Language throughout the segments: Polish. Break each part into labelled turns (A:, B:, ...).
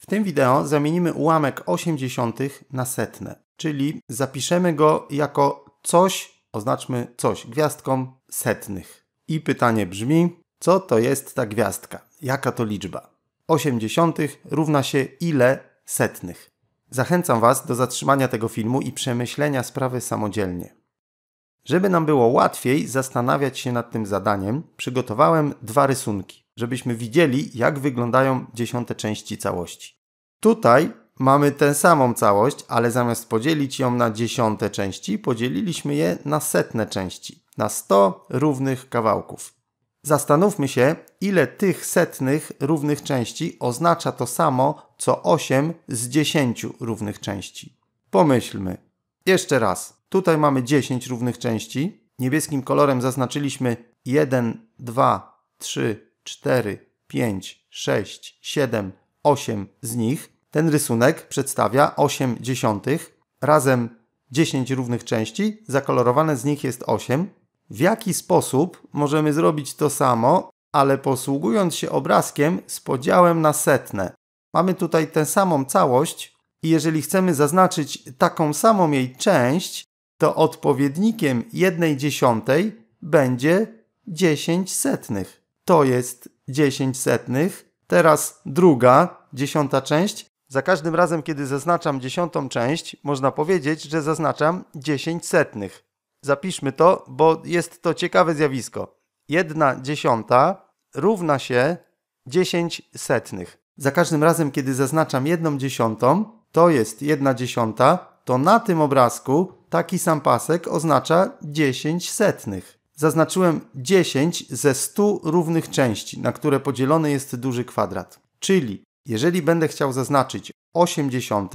A: W tym wideo zamienimy ułamek 80 na setne, czyli zapiszemy go jako coś, oznaczmy coś gwiazdką setnych. I pytanie brzmi, co to jest ta gwiazdka? Jaka to liczba? 80 równa się ile setnych? Zachęcam Was do zatrzymania tego filmu i przemyślenia sprawy samodzielnie. Żeby nam było łatwiej zastanawiać się nad tym zadaniem, przygotowałem dwa rysunki, żebyśmy widzieli, jak wyglądają dziesiąte części całości. Tutaj mamy tę samą całość, ale zamiast podzielić ją na dziesiąte części, podzieliliśmy je na setne części, na 100 równych kawałków. Zastanówmy się, ile tych setnych równych części oznacza to samo, co 8 z 10 równych części. Pomyślmy. Jeszcze raz. Tutaj mamy 10 równych części. Niebieskim kolorem zaznaczyliśmy 1, 2, 3, 4, 5, 6, 7, 8 z nich. Ten rysunek przedstawia 8 dziesiątych razem 10 równych części, zakolorowane z nich jest 8. W jaki sposób możemy zrobić to samo, ale posługując się obrazkiem z podziałem na setne? Mamy tutaj tę samą całość i jeżeli chcemy zaznaczyć taką samą jej część, to odpowiednikiem jednej dziesiątej będzie 10 setnych. To jest 10 setnych. Teraz druga, dziesiąta część. Za każdym razem, kiedy zaznaczam dziesiątą część, można powiedzieć, że zaznaczam 10 setnych. Zapiszmy to, bo jest to ciekawe zjawisko. Jedna dziesiąta równa się 10 setnych. Za każdym razem, kiedy zaznaczam jedną dziesiątą, to jest jedna dziesiąta, to na tym obrazku taki sam pasek oznacza 10 setnych. Zaznaczyłem 10 ze 100 równych części, na które podzielony jest duży kwadrat. Czyli jeżeli będę chciał zaznaczyć 80,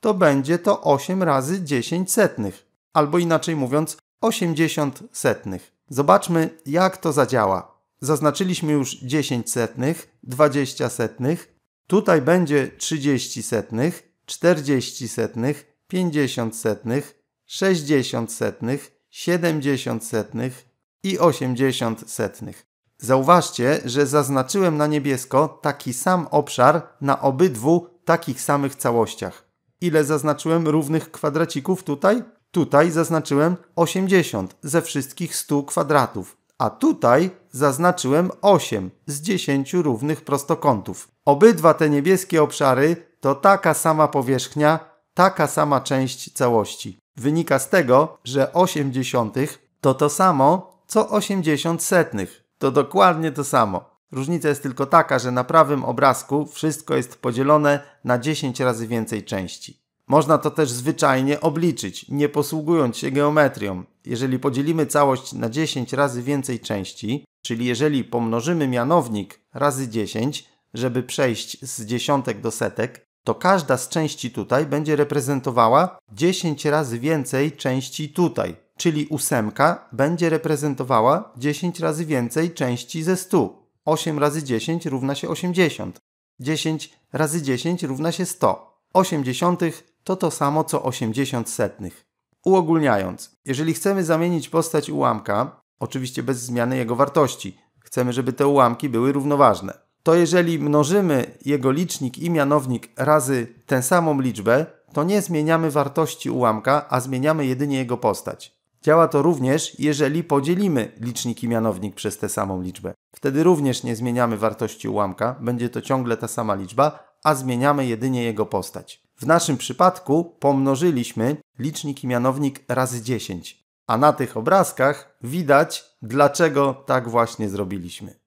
A: to będzie to 8 razy 10 setnych, albo inaczej mówiąc 80 setnych. Zobaczmy, jak to zadziała. Zaznaczyliśmy już 10 setnych, 20 setnych, tutaj będzie 30 setnych, 40 setnych, 50 setnych, 60 setnych, 70 setnych i 80 setnych. Zauważcie, że zaznaczyłem na niebiesko taki sam obszar na obydwu takich samych całościach. Ile zaznaczyłem równych kwadracików tutaj? Tutaj zaznaczyłem 80 ze wszystkich 100 kwadratów, a tutaj zaznaczyłem 8 z 10 równych prostokątów. Obydwa te niebieskie obszary to taka sama powierzchnia, taka sama część całości wynika z tego, że 0,8 to to samo, co 80 setnych. To dokładnie to samo. Różnica jest tylko taka, że na prawym obrazku wszystko jest podzielone na 10 razy więcej części. Można to też zwyczajnie obliczyć, nie posługując się geometrią. Jeżeli podzielimy całość na 10 razy więcej części, czyli jeżeli pomnożymy mianownik razy 10, żeby przejść z dziesiątek do setek, to każda z części tutaj będzie reprezentowała 10 razy więcej części tutaj, czyli ósemka będzie reprezentowała 10 razy więcej części ze 100. 8 razy 10 równa się 80. 10 razy 10 równa się 100. 80 to to samo co 80 setnych. Uogólniając, jeżeli chcemy zamienić postać ułamka, oczywiście bez zmiany jego wartości, chcemy, żeby te ułamki były równoważne to jeżeli mnożymy jego licznik i mianownik razy tę samą liczbę, to nie zmieniamy wartości ułamka, a zmieniamy jedynie jego postać. Działa to również, jeżeli podzielimy licznik i mianownik przez tę samą liczbę. Wtedy również nie zmieniamy wartości ułamka, będzie to ciągle ta sama liczba, a zmieniamy jedynie jego postać. W naszym przypadku pomnożyliśmy licznik i mianownik razy 10, a na tych obrazkach widać, dlaczego tak właśnie zrobiliśmy.